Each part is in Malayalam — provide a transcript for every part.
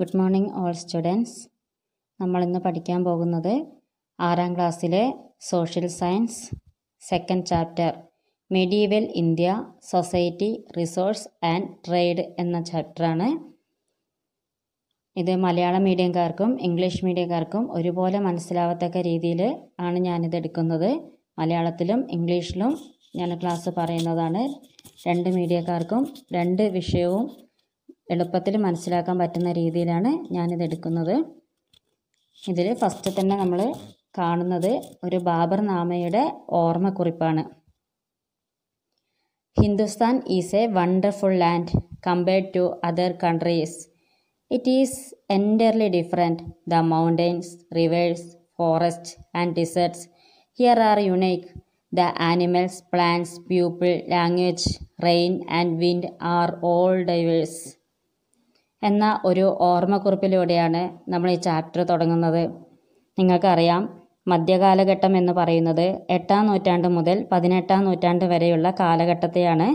ഗുഡ് മോർണിംഗ് ഓൾ സ്റ്റുഡൻസ് നമ്മളിന്ന് പഠിക്കാൻ പോകുന്നത് ആറാം ക്ലാസ്സിലെ social science second chapter medieval India society resource and trade എന്ന ചാപ്റ്ററാണ് ഇത് മലയാളം മീഡിയംകാർക്കും ഇംഗ്ലീഷ് മീഡിയംകാർക്കും ഒരുപോലെ മനസ്സിലാവത്തക്ക രീതിയിൽ ആണ് ഞാനിത് എടുക്കുന്നത് മലയാളത്തിലും ഇംഗ്ലീഷിലും ഞാൻ ക്ലാസ് പറയുന്നതാണ് രണ്ട് മീഡിയക്കാർക്കും രണ്ട് വിഷയവും എളുപ്പത്തിൽ മനസ്സിലാക്കാൻ പറ്റുന്ന രീതിയിലാണ് ഞാനിത് എടുക്കുന്നത് ഇതിൽ ഫസ്റ്റ് തന്നെ നമ്മൾ കാണുന്നത് ഒരു ബാബർ നാമയുടെ ഓർമ്മക്കുറിപ്പാണ് Hindustan is a wonderful land compared to other countries it is entirely different the mountains rivers forest and deserts here are unique the animals plants people language rain and wind are all diverse എന്ന ഒരു ഓർമ്മക്കുറിപ്പിലൂടെയാണ് നമ്മൾ ഈ ചാപ്റ്റർ തുടങ്ങുന്നത് നിങ്ങൾക്കറിയാം മധ്യകാലഘട്ടം എന്ന് പറയുന്നത് എട്ടാം നൂറ്റാണ്ട് മുതൽ പതിനെട്ടാം നൂറ്റാണ്ട് വരെയുള്ള കാലഘട്ടത്തെയാണ്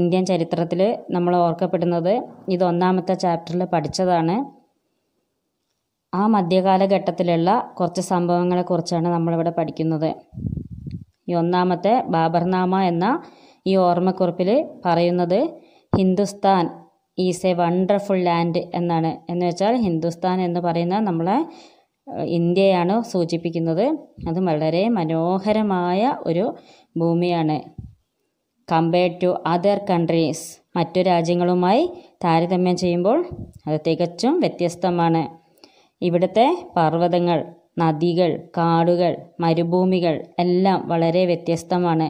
ഇന്ത്യൻ ചരിത്രത്തിൽ നമ്മൾ ഓർക്കപ്പെടുന്നത് ഇത് ഒന്നാമത്തെ ചാപ്റ്ററിൽ പഠിച്ചതാണ് ആ മധ്യകാലഘട്ടത്തിലുള്ള കുറച്ച് സംഭവങ്ങളെക്കുറിച്ചാണ് നമ്മളിവിടെ പഠിക്കുന്നത് ഈ ഒന്നാമത്തെ ബാബർനാമ എന്ന ഈ ഓർമ്മക്കുറിപ്പിൽ പറയുന്നത് Hindustan is a wonderful land എന്നാണ് എന്ന് വെച്ചാൽ ഹിന്ദുസ്ഥാൻ എന്ന് പറയുന്ന നമ്മളെ ഇന്ത്യയാണ് സൂചിപ്പിക്കുന്നത് അത് വളരെ മനോഹരമായ ഒരു ഭൂമിയാണ് കമ്പയർഡ് ടു അതർ കൺട്രീസ് മറ്റു രാജ്യങ്ങളുമായി താരതമ്യം ചെയ്യുമ്പോൾ അത് തികച്ചും വ്യത്യസ്തമാണ് ഇവിടുത്തെ പർവ്വതങ്ങൾ നദികൾ കാടുകൾ മരുഭൂമികൾ എല്ലാം വളരെ വ്യത്യസ്തമാണ്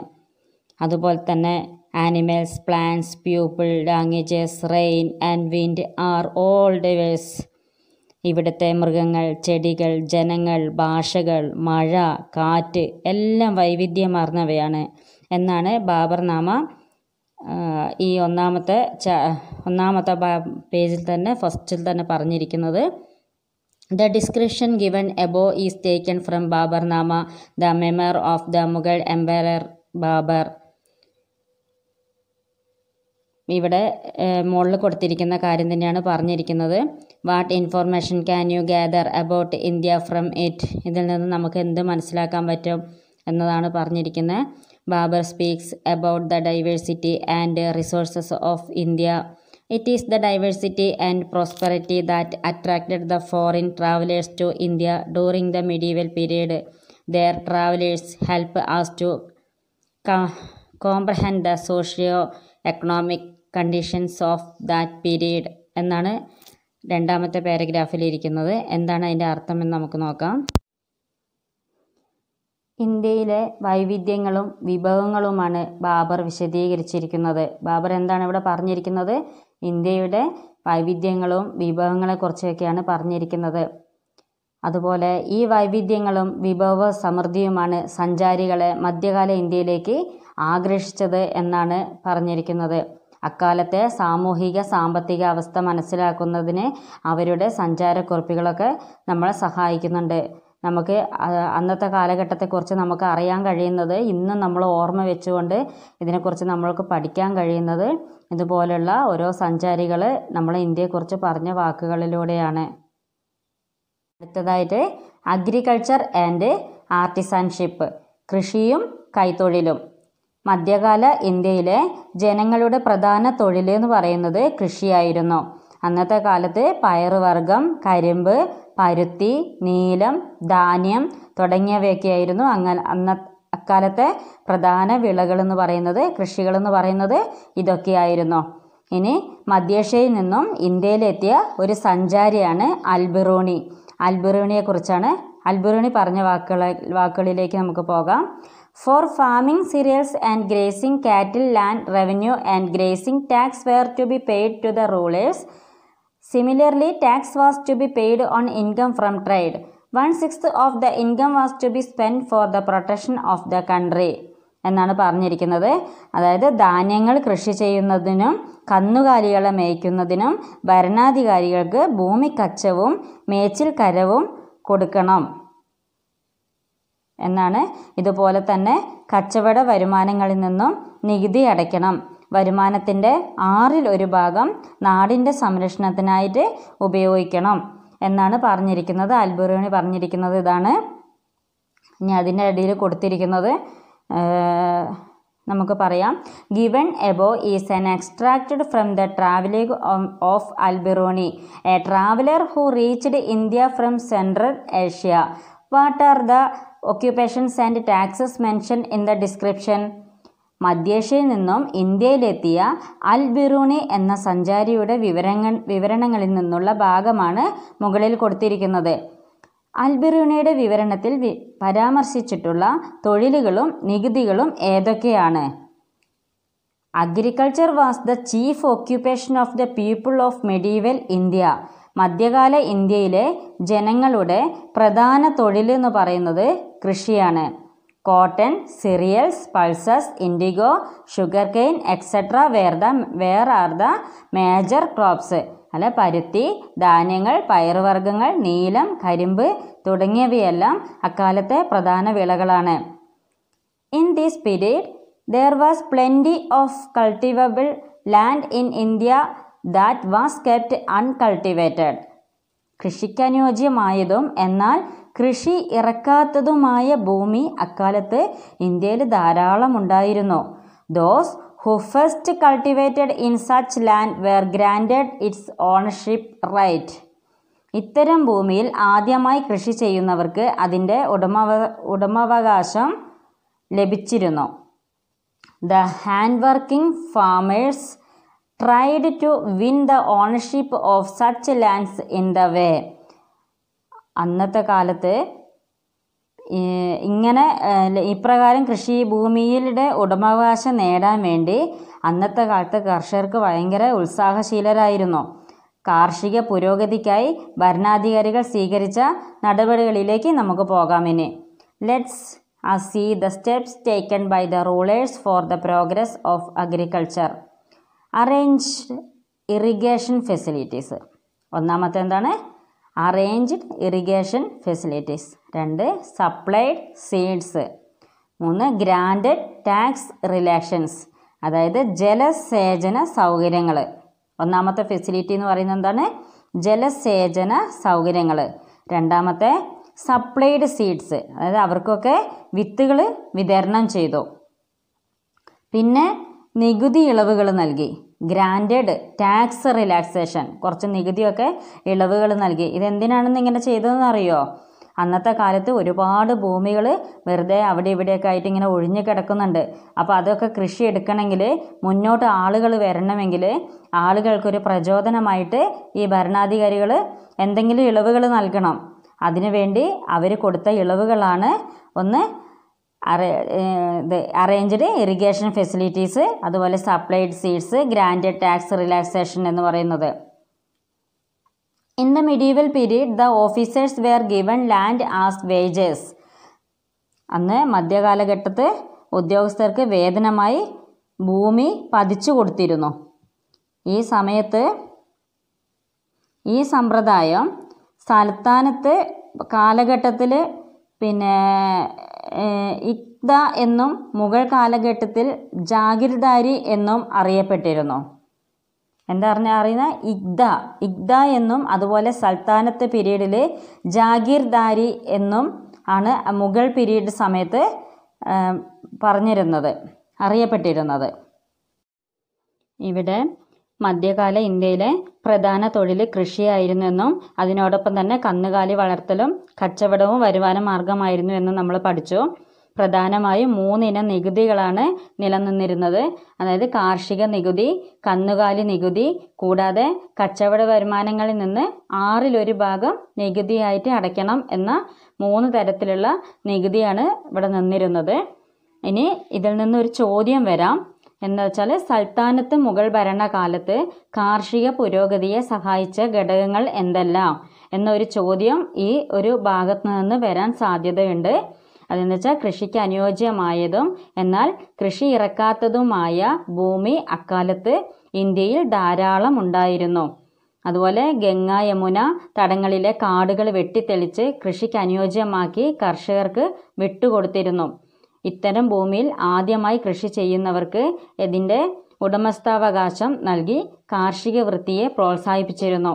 അതുപോലെ തന്നെ Animals, plants, people, languages, rain and wind are all diverse. ഇവിടുത്തെ മൃഗങ്ങൾ ചെടികൾ ജനങ്ങൾ ഭാഷകൾ മഴ കാറ്റ് എല്ലാം വൈവിധ്യമാർന്നവയാണ് എന്നാണ് ബാബർ നാമ ഈ ഒന്നാമത്തെ ച ഒന്നാമത്തെ പേജിൽ തന്നെ ഫസ്റ്റിൽ തന്നെ പറഞ്ഞിരിക്കുന്നത് the description given above is taken from Baburnama the memoir of the Mughal empire Babur ഇവിടെ മുകളിൽ കൊടുത്തിരിക്കുന്ന കാര്യം തന്നെയാണ് പറഞ്ഞിരിക്കുന്നത് what information can you gather about India from it ഇതിൽ നിന്ന് നമുക്ക് എന്ത് മനസ്സിലാക്കാൻ പറ്റും എന്നതാണ് പറഞ്ഞിരിക്കുന്നത് Babur speaks about the diversity and resources of India it is the diversity and prosperity that attracted the foreign travellers to India during the medieval period there travellers help us to comprehend the socio economic conditions of that period എന്നാണ് രണ്ടാമത്തെ പാരഗ്രാഫിൽ ഇരിക്കുന്നത് എന്താണ് അതിൻ്റെ അർത്ഥം എന്ന് നമുക്ക് നോക്കാം ഇന്ത്യയിലെ വൈവിധ്യങ്ങളും വിഭവങ്ങളുമാണ് ബാബർ വിശദീകരിച്ചിരിക്കുന്നത് ബാബർ എന്താണ് ഇവിടെ പറഞ്ഞിരിക്കുന്നത് ഇന്ത്യയുടെ വൈവിധ്യങ്ങളും വിഭവങ്ങളെക്കുറിച്ചൊക്കെയാണ് പറഞ്ഞിരിക്കുന്നത് അതുപോലെ ഈ വൈവിധ്യങ്ങളും വിഭവ സമൃദ്ധിയുമാണ് സഞ്ചാരികളെ മധ്യകാല ഇന്ത്യയിലേക്ക് ആകർഷിച്ചത് എന്നാണ് പറഞ്ഞിരിക്കുന്നത് അക്കാലത്തെ സാമൂഹിക സാമ്പത്തിക അവസ്ഥ മനസ്സിലാക്കുന്നതിന് അവരുടെ സഞ്ചാരക്കുറിപ്പുകളൊക്കെ നമ്മളെ സഹായിക്കുന്നുണ്ട് നമുക്ക് അന്നത്തെ കാലഘട്ടത്തെക്കുറിച്ച് നമുക്ക് അറിയാൻ കഴിയുന്നത് ഇന്ന് നമ്മൾ ഓർമ്മ വെച്ചുകൊണ്ട് ഇതിനെക്കുറിച്ച് നമ്മൾക്ക് പഠിക്കാൻ കഴിയുന്നത് ഇതുപോലുള്ള ഓരോ സഞ്ചാരികൾ നമ്മളെ ഇന്ത്യയെക്കുറിച്ച് പറഞ്ഞ വാക്കുകളിലൂടെയാണ് അടുത്തതായിട്ട് അഗ്രികൾച്ചർ ആൻഡ് ആർട്ടിസാൻഷിപ്പ് കൃഷിയും കൈത്തൊഴിലും മധ്യകാല ഇന്ത്യയിലെ ജനങ്ങളുടെ പ്രധാന തൊഴിൽ എന്ന് പറയുന്നത് കൃഷിയായിരുന്നു അന്നത്തെ കാലത്ത് പയറുവർഗം കരിമ്പ് പരുത്തി നീലം ധാന്യം തുടങ്ങിയവയൊക്കെയായിരുന്നു അങ്ങ അന്ന അക്കാലത്തെ പ്രധാന എന്ന് പറയുന്നത് കൃഷികളെന്ന് പറയുന്നത് ഇതൊക്കെയായിരുന്നു ഇനി മധ്യേഷ്യയിൽ നിന്നും ഇന്ത്യയിലെത്തിയ ഒരു സഞ്ചാരിയാണ് അൽബിറൂണി അൽബിറൂണിയെക്കുറിച്ചാണ് അൽബിറൂണി പറഞ്ഞ വാക്കുകളെ വാക്കുകളിലേക്ക് നമുക്ക് പോകാം for farming cereals and grazing cattle land revenue and grazing tax were to be paid to the rulers similarly tax was to be paid on income from trade one six of the income was to be spend for the protection of the country എന്നാണ് പറഞ്ഞിരിക്കുന്നത് അതായത് ധാന്യങ്ങൾ കൃഷി ചെയ്യുന്നതിനും കന്നുകാലികളെ മേയ്ക്കുന്നതിനും ഭരണാധികാരികൾക്ക് ഭൂമി കച്ചവും മേച്ചിൽ കരവും കൊടുക്കണം എന്നാണ് ഇതുപോലെ തന്നെ കച്ചവട വരുമാനങ്ങളിൽ നിന്നും നികുതി അടയ്ക്കണം വരുമാനത്തിൻ്റെ ആറിൽ ഒരു ഭാഗം നാടിൻ്റെ സംരക്ഷണത്തിനായിട്ട് ഉപയോഗിക്കണം എന്നാണ് പറഞ്ഞിരിക്കുന്നത് അൽബുറൂണി പറഞ്ഞിരിക്കുന്നത് ഇതാണ് ഇനി അതിൻ്റെ അടിയിൽ കൊടുത്തിരിക്കുന്നത് നമുക്ക് പറയാം given above is an extracted from the travelling of Albiruni a traveller who reached India from central Asia what are the occupations and taxes mention in the description മധ്യേഷ്യയിൽ നിന്നും ഇന്ത്യയിലെത്തിയ അൽ ബിറൂണി എന്ന സഞ്ചാരിയുടെ വിവരങ്ങൾ വിവരണങ്ങളിൽ നിന്നുള്ള ഭാഗമാണ് മുകളിൽ കൊടുത്തിരിക്കുന്നത് അൽ ബിറൂണിയുടെ വിവരണത്തിൽ പരാമർശിച്ചിട്ടുള്ള തൊഴിലുകളും നികുതികളും ഏതൊക്കെയാണ് agriculture was the chief occupation of the people of medieval India മധ്യകാല ഇന്ത്യയിലെ ജനങ്ങളുടെ പ്രധാന തൊഴിൽ എന്ന് പറയുന്നത് കൃഷിയാണ് cotton cereals pulses indigo sugar cane etcetera were the were are the major crops അല്ല പരുത്തി ധാന്യങ്ങൾ പയറുവർഗ്ഗങ്ങൾ നീലം കരിമ്പ് തുടങ്ങിയവയെല്ലാം അക്കാലത്തെ പ്രധാന വിളകളാണ് in this period there was plenty of cultivable land in India that was kept uncultivated കൃഷിക്കനുയോജ്യമായതും എന്നാൽ കൃഷി ഇറക്കാത്തതുമായ ഭൂമി അക്കാലത്ത് ഇന്ത്യയിൽ ധാരാളം ഉണ്ടായിരുന്നു those who first cultivated in such land were grant its ownership right ഇത്തരം ഭൂമിയിൽ ആദ്യമായി കൃഷി ചെയ്യുന്നവർക്ക് അതിൻ്റെ ഉടമവ ഉടമവകാശം ലഭിച്ചിരുന്നു the hand working farmers tried to win the ownership of such lands in the way അന്നത്തെ കാലത്ത് ഇങ്ങനെ ഇപ്രകാരം കൃഷി ഭൂമിയിലെ ഉടമാവകാശം നേടാൻ വേണ്ടി അന്നത്തെ കാലത്ത് കർഷകർക്ക് ഭയങ്കര ഉത്സാഹശീലരായിരുന്നു കാർഷിക പുരോഗതിക്കായി ഭരണാധികാരികൾ സ്വീകരിച്ച നടപടികളിലേക്ക് നമുക്ക് പോകാം ഇനി let's see the steps taken by the rulers for the progress of agriculture arranged irrigation facilities ഒന്നാമത്തെ എന്താണ് അറേഞ്ച്ഡ് ഇറിഗേഷൻ ഫെസിലിറ്റീസ് രണ്ട് സപ്ലൈഡ് സീഡ്സ് മൂന്ന് ഗ്രാൻഡ് ടാക്സ് റിലാക്ഷൻസ് അതായത് ജലസേചന സൗകര്യങ്ങൾ ഒന്നാമത്തെ ഫെസിലിറ്റി എന്ന് പറയുന്നത് എന്താണ് ജലസേചന സൗകര്യങ്ങൾ രണ്ടാമത്തെ സപ്ലൈഡ് സീഡ്സ് അതായത് അവർക്കൊക്കെ വിത്തുകൾ വിതരണം ചെയ്തു പിന്നെ നികുതി ഇളവുകൾ നൽകി ഗ്രാൻഡഡ് ടാക്സ് റിലാക്സേഷൻ കുറച്ച് നികുതിയൊക്കെ ഇളവുകൾ നൽകി ഇതെന്തിനാണെന്ന് ഇങ്ങനെ ചെയ്തതെന്ന് അറിയോ അന്നത്തെ കാലത്ത് ഒരുപാട് ഭൂമികൾ വെറുതെ അവിടെ ഇവിടെയൊക്കെ ആയിട്ട് ഇങ്ങനെ ഒഴിഞ്ഞു കിടക്കുന്നുണ്ട് അപ്പോൾ അതൊക്കെ കൃഷി എടുക്കണമെങ്കിൽ മുന്നോട്ട് ആളുകൾ വരണമെങ്കിൽ ആളുകൾക്കൊരു പ്രചോദനമായിട്ട് ഈ ഭരണാധികാരികൾ എന്തെങ്കിലും ഇളവുകൾ നൽകണം അതിനുവേണ്ടി അവർ കൊടുത്ത ഇളവുകളാണ് ഒന്ന് അറേഞ്ച്ഡ് ഇറിഗേഷൻ ഫെസിലിറ്റീസ് അതുപോലെ supplied seeds grant tax relaxation എന്ന് പറയുന്നത് in the medieval period the officers were given land as wages അന്ന് മധ്യകാലഘട്ടത്ത് ഉദ്യോഗസ്ഥർക്ക് വേതനമായി ഭൂമി പതിച്ചു കൊടുത്തിരുന്നു ഈ സമയത്ത് ഈ സമ്പ്രദായം സ്ഥലത്താനത്ത് കാലഘട്ടത്തിൽ പിന്നെ ഇക്ത എന്നും മുഗൾ കാലഘട്ടത്തിൽ ജാഗിർദാരി എന്നും അറിയപ്പെട്ടിരുന്നു എന്താ പറഞ്ഞാൽ അറിയുന്ന ഇഖ്ദ ഇഖ്ദ എന്നും അതുപോലെ സൽത്താനത്ത് പീരീഡിൽ ജാഗീർദാരി എന്നും ആണ് മുഗൾ പീരീഡ് സമയത്ത് പറഞ്ഞിരുന്നത് അറിയപ്പെട്ടിരുന്നത് ഇവിടെ മധ്യകാല ഇന്ത്യയിലെ പ്രധാന തൊഴിൽ കൃഷിയായിരുന്നു എന്നും അതിനോടൊപ്പം തന്നെ കന്നുകാലി വളർത്തലും കച്ചവടവും വരുമാന മാർഗമായിരുന്നു എന്നും നമ്മൾ പഠിച്ചു പ്രധാനമായും മൂന്നിനം നികുതികളാണ് നിലനിന്നിരുന്നത് അതായത് കാർഷിക നികുതി കന്നുകാലി നികുതി കൂടാതെ കച്ചവട വരുമാനങ്ങളിൽ നിന്ന് ആറിലൊരു ഭാഗം നികുതിയായിട്ട് അടയ്ക്കണം എന്ന മൂന്ന് തരത്തിലുള്ള നികുതിയാണ് ഇവിടെ നിന്നിരുന്നത് ഇനി ഇതിൽ നിന്നൊരു ചോദ്യം വരാം എന്ന് വെച്ചാൽ സൽത്താനത്ത് മുഗൾ ഭരണകാലത്ത് കാർഷിക പുരോഗതിയെ സഹായിച്ച ഘടകങ്ങൾ എന്തെല്ലാം എന്നൊരു ചോദ്യം ഈ ഒരു ഭാഗത്ത് നിന്ന് വരാൻ സാധ്യതയുണ്ട് അതെന്ന് വെച്ചാൽ കൃഷിക്ക് അനുയോജ്യമായതും എന്നാൽ കൃഷി ഇറക്കാത്തതുമായ ഭൂമി അക്കാലത്ത് ഇന്ത്യയിൽ ധാരാളം ഉണ്ടായിരുന്നു അതുപോലെ ഗംഗ യമുന തടങ്ങളിലെ കാടുകൾ വെട്ടിത്തെളിച്ച് കൃഷിക്ക് അനുയോജ്യമാക്കി കർഷകർക്ക് വിട്ടുകൊടുത്തിരുന്നു ഇത്തരം ഭൂമിയിൽ ആദ്യമായി കൃഷി ചെയ്യുന്നവർക്ക് ഇതിൻ്റെ ഉടമസ്ഥാവകാശം നൽകി കാർഷിക വൃത്തിയെ പ്രോത്സാഹിപ്പിച്ചിരുന്നു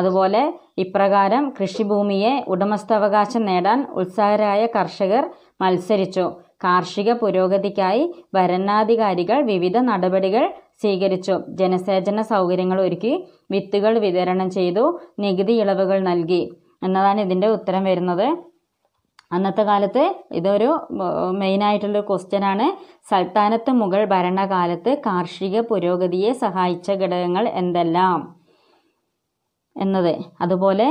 അതുപോലെ ഇപ്രകാരം കൃഷിഭൂമിയെ ഉടമസ്ഥാവകാശം നേടാൻ ഉത്സാഹരായ കർഷകർ മത്സരിച്ചു കാർഷിക പുരോഗതിക്കായി ഭരണാധികാരികൾ വിവിധ നടപടികൾ സ്വീകരിച്ചു ജനസേചന സൗകര്യങ്ങൾ ഒരുക്കി വിത്തുകൾ വിതരണം ചെയ്തു നികുതി ഇളവുകൾ നൽകി എന്നതാണ് ഇതിൻ്റെ ഉത്തരം വരുന്നത് അന്നത്തെ കാലത്ത് ഇതൊരു മെയിൻ ക്വസ്റ്റ്യൻ ആണ് സൽത്താനത്ത് മുഗൾ ഭരണകാലത്ത് കാർഷിക പുരോഗതിയെ സഹായിച്ച ഘടകങ്ങൾ എന്തെല്ലാം എന്നത് അതുപോലെ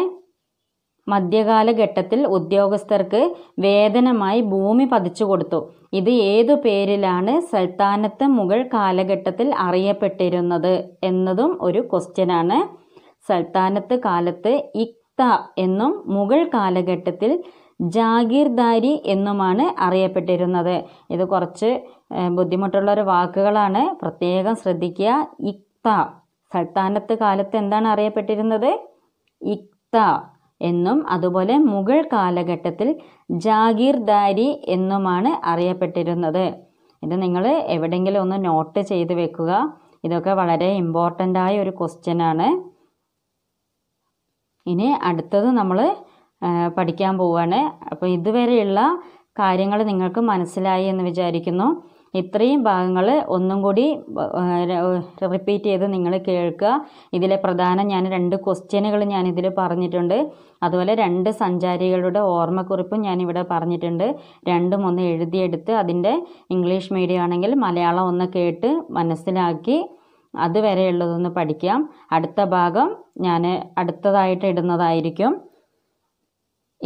മധ്യകാല ഘട്ടത്തിൽ ഉദ്യോഗസ്ഥർക്ക് വേതനമായി ഭൂമി പതിച്ചു കൊടുത്തു ഇത് ഏതു പേരിലാണ് സൽത്താനത്ത് മുഗൾ കാലഘട്ടത്തിൽ അറിയപ്പെട്ടിരുന്നത് എന്നതും ഒരു ആണ് സൽത്താനത്ത് കാലത്ത് ഇക്ത എന്നും മുഗൾ കാലഘട്ടത്തിൽ ജാഗീർദാരി എന്നുമാണ് അറിയപ്പെട്ടിരുന്നത് ഇത് കുറച്ച് ബുദ്ധിമുട്ടുള്ള ഒരു വാക്കുകളാണ് പ്രത്യേകം ശ്രദ്ധിക്കുക ഇക്ത സൽത്താനത്ത് കാലത്ത് എന്താണ് അറിയപ്പെട്ടിരുന്നത് ഇക്ത എന്നും അതുപോലെ മുഗൾ കാലഘട്ടത്തിൽ ജാഗീർദാരി എന്നുമാണ് അറിയപ്പെട്ടിരുന്നത് ഇത് നിങ്ങൾ എവിടെയെങ്കിലും ഒന്ന് നോട്ട് ചെയ്ത് വെക്കുക ഇതൊക്കെ വളരെ ഇമ്പോർട്ടൻ്റ് ആയ ഒരു ക്വസ്റ്റ്യൻ ആണ് ഇനി അടുത്തത് നമ്മൾ പഠിക്കാൻ പോവുകയാണ് അപ്പോൾ ഇതുവരെയുള്ള കാര്യങ്ങൾ നിങ്ങൾക്ക് മനസ്സിലായി എന്ന് വിചാരിക്കുന്നു ഇത്രയും ഭാഗങ്ങൾ ഒന്നും കൂടി റിപ്പീറ്റ് ചെയ്ത് നിങ്ങൾ കേൾക്കുക ഇതിലെ പ്രധാന ഞാൻ രണ്ട് ക്വസ്റ്റ്യനുകൾ ഞാൻ ഇതിൽ പറഞ്ഞിട്ടുണ്ട് അതുപോലെ രണ്ട് സഞ്ചാരികളുടെ ഓർമ്മക്കുറിപ്പും ഞാൻ ഇവിടെ പറഞ്ഞിട്ടുണ്ട് രണ്ടും ഒന്ന് എഴുതിയെടുത്ത് അതിൻ്റെ ഇംഗ്ലീഷ് മീഡിയം ആണെങ്കിൽ മലയാളം ഒന്ന് കേട്ട് മനസ്സിലാക്കി അതുവരെയുള്ളതൊന്ന് പഠിക്കാം അടുത്ത ഭാഗം ഞാൻ അടുത്തതായിട്ട് ഇടുന്നതായിരിക്കും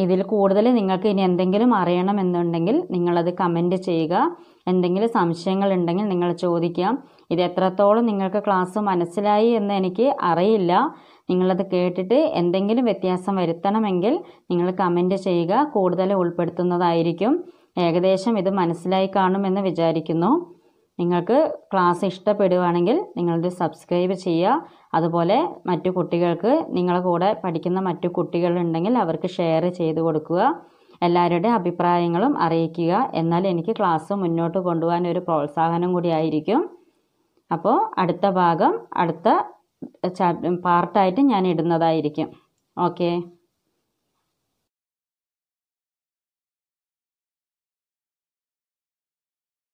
ഇതിൽ കൂടുതൽ നിങ്ങൾക്ക് ഇനി എന്തെങ്കിലും അറിയണമെന്നുണ്ടെങ്കിൽ നിങ്ങളത് കമൻറ്റ് ചെയ്യുക എന്തെങ്കിലും സംശയങ്ങൾ ഉണ്ടെങ്കിൽ നിങ്ങൾ ചോദിക്കാം ഇത് എത്രത്തോളം നിങ്ങൾക്ക് ക്ലാസ് മനസ്സിലായി എന്ന് എനിക്ക് അറിയില്ല നിങ്ങളത് കേട്ടിട്ട് എന്തെങ്കിലും വ്യത്യാസം വരുത്തണമെങ്കിൽ നിങ്ങൾ കമൻറ്റ് ചെയ്യുക കൂടുതൽ ഉൾപ്പെടുത്തുന്നതായിരിക്കും ഏകദേശം ഇത് മനസ്സിലായി കാണുമെന്ന് വിചാരിക്കുന്നു നിങ്ങൾക്ക് ക്ലാസ് ഇഷ്ടപ്പെടുകയാണെങ്കിൽ നിങ്ങളത് സബ്സ്ക്രൈബ് ചെയ്യുക അതുപോലെ മറ്റു കുട്ടികൾക്ക് നിങ്ങളെ കൂടെ പഠിക്കുന്ന മറ്റു കുട്ടികളുണ്ടെങ്കിൽ അവർക്ക് ഷെയർ ചെയ്ത് കൊടുക്കുക എല്ലാവരുടെ അഭിപ്രായങ്ങളും അറിയിക്കുക എന്നാൽ എനിക്ക് ക്ലാസ് മുന്നോട്ട് കൊണ്ടുപോകാൻ ഒരു പ്രോത്സാഹനം കൂടിയായിരിക്കും അപ്പോൾ അടുത്ത ഭാഗം അടുത്ത പാർട്ടായിട്ട് ഞാൻ ഇടുന്നതായിരിക്കും ഓക്കേ